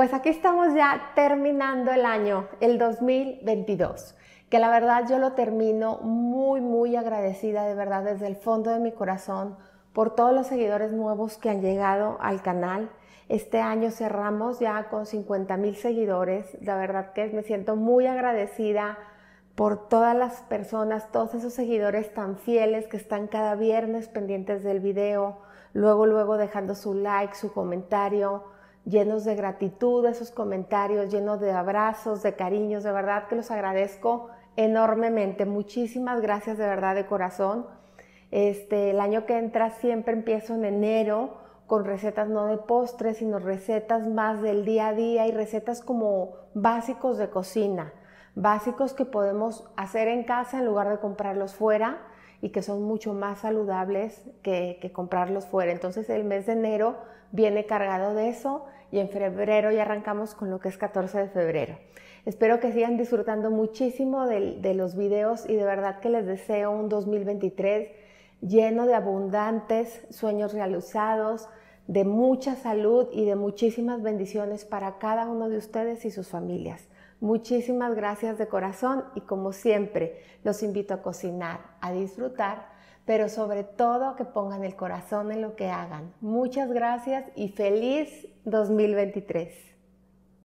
Pues aquí estamos ya terminando el año, el 2022, que la verdad yo lo termino muy, muy agradecida de verdad desde el fondo de mi corazón por todos los seguidores nuevos que han llegado al canal. Este año cerramos ya con 50 mil seguidores. La verdad que me siento muy agradecida por todas las personas, todos esos seguidores tan fieles que están cada viernes pendientes del video, luego, luego dejando su like, su comentario llenos de gratitud, esos comentarios, llenos de abrazos, de cariños, de verdad que los agradezco enormemente. Muchísimas gracias de verdad de corazón. Este, el año que entra siempre empiezo en enero con recetas no de postres, sino recetas más del día a día y recetas como básicos de cocina básicos que podemos hacer en casa en lugar de comprarlos fuera y que son mucho más saludables que, comprarlos fuera. Entonces el mes de enero viene cargado de eso y en febrero ya arrancamos con lo que es 14 de febrero. Espero que sigan disfrutando muchísimo de, de los videos y de verdad que les deseo un 2023 lleno de abundantes sueños realizados, de mucha salud y de muchísimas bendiciones para cada uno de ustedes y sus familias. Muchísimas gracias de corazón y como siempre los invito a cocinar, a disfrutar, pero sobre todo que pongan el corazón en lo que hagan. Muchas gracias y feliz 2023.